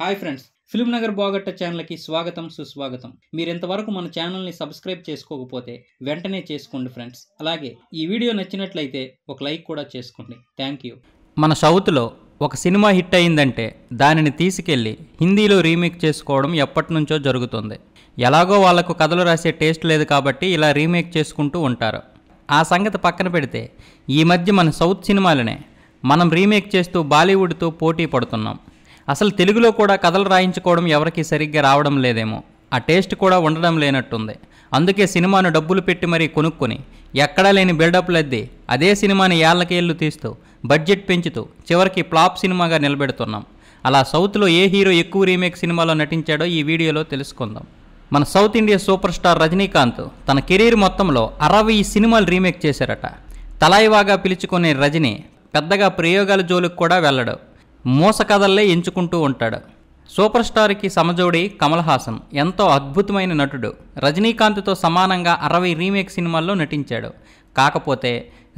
hi friends Film Nagar బాగట్ట ఛానల్కి స్వాగతం సుస్వాగతం మీరు ఇంతవరకు మన ఛానల్ని సబ్స్క్రైబ్ చేసుకోకపోతే వెంటనే చేసుకోండి ఫ్రెండ్స్ అలాగే ఈ వీడియో నచ్చినట్లయితే ఒక లైక్ కూడా చేసుకోండి థ్యాంక్ యూ మన సౌత్లో ఒక సినిమా హిట్ అయిందంటే దానిని తీసుకెళ్ళి హిందీలో రీమేక్ చేసుకోవడం ఎప్పటి నుంచో జరుగుతుంది ఎలాగో వాళ్లకు కథలు రాసే టేస్ట్ లేదు కాబట్టి ఇలా రీమేక్ చేసుకుంటూ ఉంటారు ఆ సంగతి పక్కన పెడితే ఈ మధ్య మన సౌత్ సినిమాలనే మనం రీమేక్ చేస్తూ బాలీవుడ్తో పోటీ పడుతున్నాం అసలు తెలుగులో కూడా కథలు రాయించుకోవడం ఎవరికి సరిగ్గా రావడం లేదేమో ఆ టేస్ట్ కూడా ఉండడం లేనట్టుంది అందుకే సినిమాను డబ్బులు పెట్టి మరీ కొనుక్కొని ఎక్కడా లేని బిల్డప్లు అదే సినిమాని ఏళ్ళకేళ్ళు తీస్తూ బడ్జెట్ పెంచుతూ చివరికి ప్లాప్ సినిమాగా నిలబెడుతున్నాం అలా సౌత్లో ఏ హీరో ఎక్కువ రీమేక్ సినిమాలో నటించాడో ఈ వీడియోలో తెలుసుకుందాం మన south India superstar Rajinikanth తన కెరీర్ మొత్తంలో అరవై సినిమాలు రీమేక్ చేశారట తలాయివాగా పిలుచుకునే రజని పెద్దగా ప్రయోగాల జోలికి కూడా వెళ్ళడు మూస కథల్లే ఎంచుకుంటూ ఉంటాడు సూపర్ స్టార్కి సమజోడి కమల్ హాసన్ ఎంతో అద్భుతమైన నటుడు రజనీకాంత్తో సమానంగా అరవై రీమేక్ సినిమాల్లో నటించాడు కాకపోతే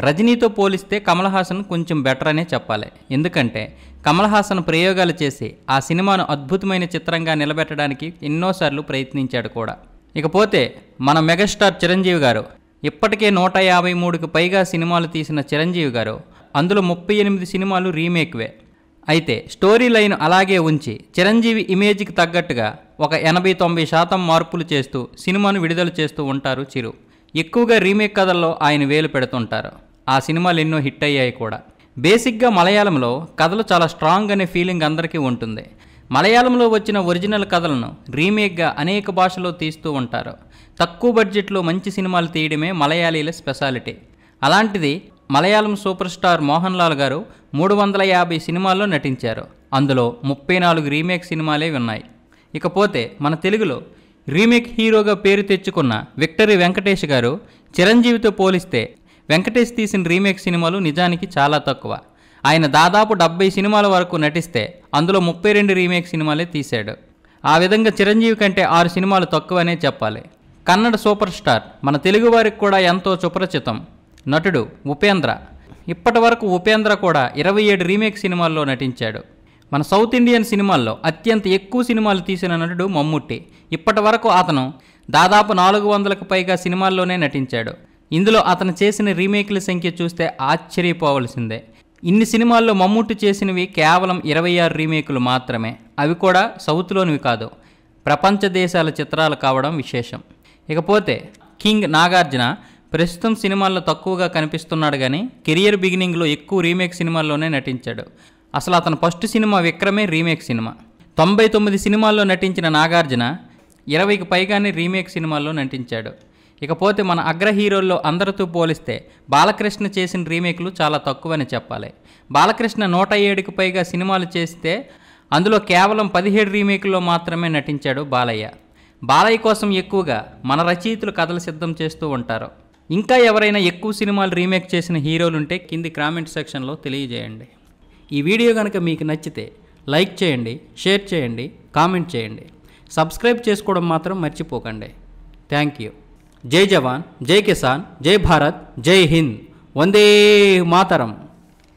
రజనీతో పోలిస్తే కమల్ హాసన్ కొంచెం బెటర్ అనే చెప్పాలి ఎందుకంటే కమల్ హాసన్ ప్రయోగాలు చేసి ఆ సినిమాను అద్భుతమైన చిత్రంగా నిలబెట్టడానికి ఎన్నోసార్లు ప్రయత్నించాడు కూడా ఇకపోతే మన మెగాస్టార్ చిరంజీవి గారు ఇప్పటికే నూట యాభై మూడుకు పైగా సినిమాలు తీసిన చిరంజీవి గారు అందులో ముప్పై ఎనిమిది సినిమాలు రీమేక్వే అయితే స్టోరీ లైన్ అలాగే ఉంచి చిరంజీవి ఇమేజ్కి తగ్గట్టుగా ఒక ఎనభై తొంభై శాతం మార్పులు చేస్తూ సినిమాను విడుదల చేస్తూ ఉంటారు చిరు ఎక్కువగా రీమేక్ కథల్లో ఆయన వేలు పెడుతుంటారు ఆ సినిమాలు ఎన్నో హిట్ అయ్యాయి కూడా బేసిక్గా మలయాళంలో కథలు చాలా స్ట్రాంగ్ అనే ఫీలింగ్ అందరికీ ఉంటుంది మలయాళంలో వచ్చిన ఒరిజినల్ కథలను రీమేక్గా అనేక భాషలో తీస్తూ ఉంటారు తక్కువ బడ్జెట్లో మంచి సినిమాలు తీయడమే మలయాళీల స్పెషాలిటీ అలాంటిది Malayalam superstar Mohanlal garu మూడు వందల యాభై సినిమాల్లో నటించారు అందులో ముప్పై నాలుగు రీమేక్ సినిమాలే ఉన్నాయి ఇకపోతే మన తెలుగులో రీమేక్ హీరోగా పేరు తెచ్చుకున్న విక్టరీ వెంకటేష్ గారు చిరంజీవితో పోలిస్తే వెంకటేష్ తీసిన రీమేక్ సినిమాలు నిజానికి చాలా తక్కువ ఆయన దాదాపు డెబ్బై సినిమాల వరకు నటిస్తే అందులో ముప్పై రెండు రీమేక్ సినిమాలే తీశాడు ఆ విధంగా చిరంజీవి కంటే ఆరు సినిమాలు తక్కువనే చెప్పాలి కన్నడ సూపర్ స్టార్ మన తెలుగువారికి కూడా ఎంతో సుపరిచితం నటుడు ఉపేంద్ర ఇప్పటి వరకు ఉపేంద్ర కూడా ఇరవై ఏడు రీమేక్ సినిమాల్లో నటించాడు మన సౌత్ ఇండియన్ సినిమాల్లో అత్యంత ఎక్కువ సినిమాలు తీసిన నటుడు మమ్ముట్టి ఇప్పటి వరకు అతను దాదాపు నాలుగు వందలకు పైగా సినిమాల్లోనే నటించాడు ఇందులో అతను చేసిన రీమేక్ల సంఖ్య చూస్తే ఆశ్చర్యపోవలసిందే ఇన్ని సినిమాల్లో మమ్ముట్టి చేసినవి కేవలం ఇరవై ఆరు రీమేకులు మాత్రమే అవి కూడా సౌత్లోనివి కాదు ప్రపంచ దేశాల చిత్రాలు కావడం విశేషం ఇకపోతే కింగ్ నాగార్జున ప్రస్తుతం సినిమాల్లో తక్కువగా కనిపిస్తున్నాడు కానీ కెరియర్ బిగినింగ్లో ఎక్కువ రీమేక్ సినిమాల్లోనే నటించాడు అసలు అతను ఫస్ట్ సినిమా విక్రమే రీమేక్ సినిమా తొంభై తొమ్మిది సినిమాల్లో నటించిన నాగార్జున ఇరవైకి పైగానే రీమేక్ సినిమాల్లో నటించాడు ఇకపోతే మన అగ్ర హీరోల్లో అందరితో పోలిస్తే బాలకృష్ణ చేసిన రీమేక్లు చాలా తక్కువని చెప్పాలి బాలకృష్ణ నూట ఏడుకి పైగా సినిమాలు చేస్తే అందులో కేవలం పదిహేడు రీమేక్లో మాత్రమే నటించాడు బాలయ్య బాలయ్య కోసం ఎక్కువగా మన రచయితలు కథలు సిద్ధం చేస్తూ ఉంటారు ఇంకా ఎవరైనా ఎక్కువ సినిమాలు రీమేక్ చేసిన హీరోలు ఉంటే కింది కామెంట్ సెక్షన్లో తెలియజేయండి ఈ వీడియో కనుక మీకు నచ్చితే లైక్ చేయండి షేర్ చేయండి కామెంట్ చేయండి సబ్స్క్రైబ్ చేసుకోవడం మాత్రం మర్చిపోకండి థ్యాంక్ యూ జై జవాన్ జై కిసాన్ జై భారత్ జై హింద్ వందే మాతరం